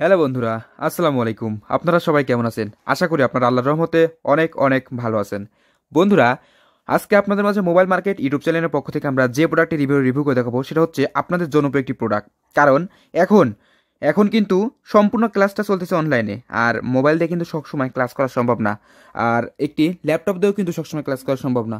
hello বন্ধুরা আসসালামু আলাইকুম আপনারা সবাই কেমন আছেন আশা করি আপনারা আল্লাহর রহমতে অনেক অনেক ভালো আছেন বন্ধুরা আজকে আপনাদের মাঝে মোবাইল মার্কেট ইউটিউব চ্যানেলের পক্ষ থেকে আমরা যে প্রোডাক্টটি রিভিউ রিভিউ করে দেখাবো সেটা হচ্ছে আপনাদের জনপ্রিয় একটি প্রোডাক্ট কারণ এখন এখন কিন্তু সম্পূর্ণ ক্লাসটা চলতেছে অনলাইনে আর মোবাইল দিয়ে কিন্তু সবসময় ক্লাস করা সম্ভব না আর একটি ল্যাপটপ দিয়েও কিন্তু সবসময় ক্লাস করা সম্ভব না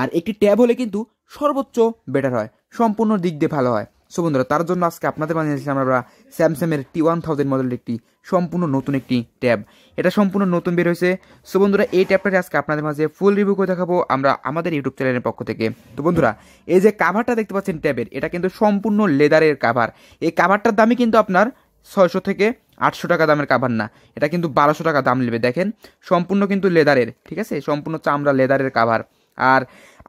আর একটি ট্যাব হলে কিন্তু সর্বোচ্চ বেটার হয় সম্পূর্ণ দিক দিয়ে ভালো হয় সো বন্ধুরা তার জন্য আজকে আপনাদের মাঝে এসেছিলাম আমরা স্যামসাংয়ের টি ওয়ান থাউজেন্ড মডেলের একটি সম্পূর্ণ নতুন একটি ট্যাব এটা সম্পূর্ণ নতুন বের হয়েছে সো বন্ধুরা এই ট্যাবটা আজকে আপনাদের মাঝে ফুল রিভিউ করে দেখাবো আমরা আমাদের ইউটিউব চ্যানেলের পক্ষ থেকে তো বন্ধুরা এই যে কাভারটা দেখতে পাচ্ছেন ট্যাবের এটা কিন্তু সম্পূর্ণ লেদারের কাভার এই কাভারটার দামই কিন্তু আপনার ছয়শো থেকে আটশো টাকা দামের কাভার না এটা কিন্তু বারোশো টাকা দাম নেবে দেখেন সম্পূর্ণ কিন্তু লেদারের ঠিক আছে সম্পূর্ণ চামড়া লেদারের কাভার আর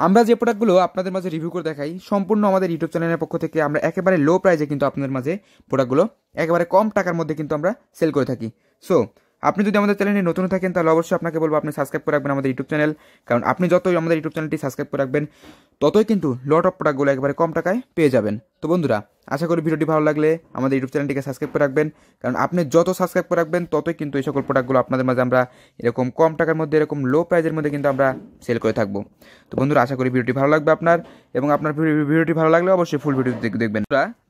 আমরা যে প্রোডাক্টগুলো আপনাদের মাঝে রিভিউ করে দেখাই সম্পূর্ণ আমাদের ইউটিউব চ্যানেলের পক্ষ থেকে আমরা একেবারে লো প্রাইসে কিন্তু আপনাদের মাঝে প্রোডাক্টগুলো একেবারে কম টাকার মধ্যে কিন্তু আমরা সেল করে থাকি সো আপনি যদি আমাদের চ্যানেলে নতুন থাকেন তাহলে অবশ্যই আপনাকে বলবো আপনি সাবস্ক্রাইব করে রাখবেন আমাদের ইউটিউব চ্যানেল কারণ আপনি যতই আমাদের ইউটিউব চ্যানেলটি সাবস্ক্রাইব করে রাখবেন ততই কিন্তু লট অফ প্রোডাক্টগুলো একবারে কম টাকায় পেয়ে যাবেন তো বন্ধুরা আশা করি ভিডিওটি ভালো লাগলে আমাদের ইউটিউব চ্যানেলটিকে সাবস্ক্রাইব করে রাখবেন কারণ আপনি যত সাবস্ক্রাইব করে রাখবেন ততই কিন্তু এই সকল প্রোডাক্টগুলো আপনাদের মাঝে আমরা এরকম কম টাকার মধ্যে এরকম লো প্রাইজের মধ্যে কিন্তু আমরা সেল করে থাকবো তো বন্ধুরা আশা করি ভিডিওটি ভালো লাগবে আপনার এবং আপনার ভিডিওটি ভালো লাগলে অবশ্যই ফুল ভিডিও দেখবেন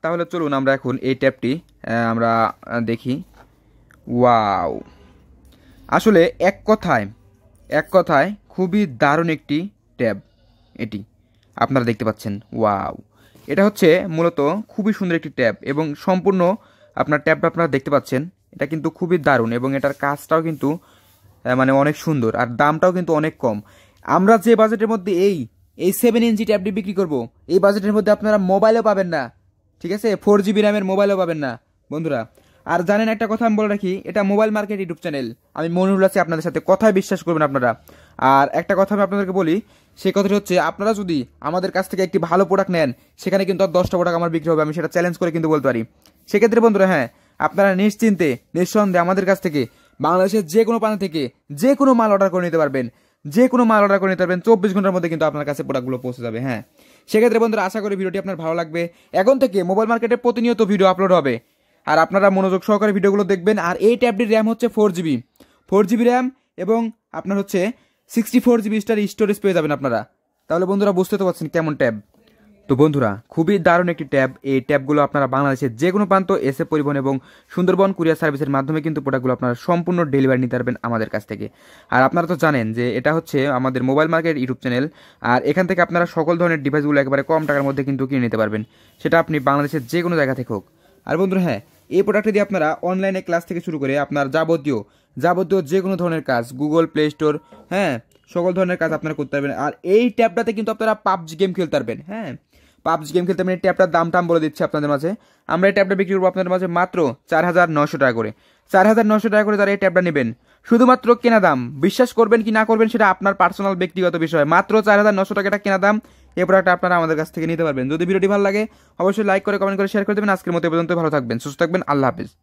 তাহলে চলুন আমরা এখন এই ট্যাপটি আমরা দেখি ওয়াও আসলে এক কথায় এক কথায় খুবই দারুণ একটি ট্যাব এটি আপনারা দেখতে পাচ্ছেন ওয়াও এটা হচ্ছে মূলত খুবই সুন্দর একটি ট্যাব এবং সম্পূর্ণ আপনার ট্যাবটা আপনারা দেখতে পাচ্ছেন এটা কিন্তু খুবই দারুণ এবং এটার কাজটাও কিন্তু মানে অনেক সুন্দর আর দামটাও কিন্তু অনেক কম আমরা যে বাজেটের মধ্যে এই এই সেভেন ইঞ্চি ট্যাবটি বিক্রি করব এই বাজেটের মধ্যে আপনারা মোবাইলও পাবেন না ঠিক আছে ফোর জিবি র্যামের মোবাইলও পাবেন না বন্ধুরা আর জানেন একটা কথা আমি বলে রাখি এটা মোবাইল মার্কেট ইউটিউব চ্যানেল আমি মনিরুল আছি আপনাদের সাথে কথায় বিশ্বাস করবেন আপনারা আর একটা কথা আমি আপনাদেরকে বলি সে কথাটি হচ্ছে আপনারা যদি আমাদের কাছ থেকে একটি ভালো প্রোডাক্ট নেন সেখানে কিন্তু আর দশটা প্রোডাক্ট আমার বিক্রি হবে আমি সেটা চ্যালেঞ্জ করে কিন্তু বলতে পারি সেক্ষেত্রে বন্ধুরা হ্যাঁ আপনারা নিশ্চিন্তে নিঃসন্দেহে আমাদের কাছ থেকে বাংলাদেশের যে কোনো পানি থেকে যে কোনো মাল অর্ডার করে নিতে পারবেন যে কোনো মাল অর্ডার করে নিতে পারবেন চব্বিশ ঘন্টার মধ্যে কিন্তু আপনার কাছে প্রোডাক্টগুলো পৌঁছে যাবে হ্যাঁ সেক্ষেত্রে বন্ধুরা আশা করি ভিডিওটি আপনার ভালো লাগবে এখন থেকে মোবাইল মার্কেটে প্রতিনিয়ত ভিডিও আপলোড হবে আর আপনারা মনোযোগ সহকারে ভিডিওগুলো দেখবেন আর এই ট্যাবটির র্যাম হচ্ছে four GB four GB RAM এবং আপনার হচ্ছে sixty four GB star storage পেয়ে যাবেন আপনারা তাহলে বন্ধুরা বুঝতে তো পারছেন কেমন ট্যাব তো বন্ধুরা খুবই দারুণ একটি ট্যাব এই ট্যাবগুলো আপনারা বাংলাদেশের যে কোনো প্রান্ত এ পরিবহন এবং সুন্দরবন কুরিয়ার সার্ভিসের মাধ্যমে কিন্তু প্রোডাক্টগুলো আপনারা সম্পূর্ণ ডেলিভারি নিতে পারবেন আমাদের কাছ থেকে আর আপনারা তো জানেন যে এটা হচ্ছে আমাদের মোবাইল মার্কেট ইউটিউব চ্যানেল আর এখান থেকে আপনারা সকল ধরনের ডিভাইসগুলো একেবারে কম টাকার মধ্যে কিন্তু কিনে নিতে পারবেন সেটা আপনি বাংলাদেশের যে কোনো জায়গা থেকে হোক আর বন্ধুরা হ্যাঁ এই প্রোডাক্টটি দিয়ে আপনারা অনলাইনে ক্লাস থেকে শুরু করে আপনার যাবতীয় যাবতীয় যে কোনো ধরনের কাজ গুগল প্লে স্টোর হ্যাঁ সকল ধরনের কাজ আপনারা করতে পারবেন আর এই ট্যাবটাতে কিন্তু আপনারা পাবজি গেম খেলতে পারবেন হ্যাঁ পাবজি গেম খেলতে পারেন ট্যাবটার দাম টাম বলে দিচ্ছি আপনাদের মাঝে আমরা এই ট্যাবটা বিক্রি করবো আপনাদের মাঝে মাত্র চার হাজার নশো টাকা করে চার হাজার নশো টাকা করে তারা এই ট্যাবটা নেবেন শুধুমাত্র কেনা দাম বিশ্বাস করবেন কি না করবেন সেটা আপনার পার্সোনাল ব্যক্তিগত বিষয় মাত্র চার হাজার নশো টাকাটা কেনা দাম এ প্রোডাক্ট আপনারা আমাদের কাছ থেকে নিতে পারবেন যদি ভিডিওটি ভালো লাগে অবশ্যই লাইক করে কমেন্ট করে শেয়ার করে দেবেন আজকের মতো পর্যন্ত ভালো থাকবেন সুস্থ থাকবেন আল্লাহ হাফিজ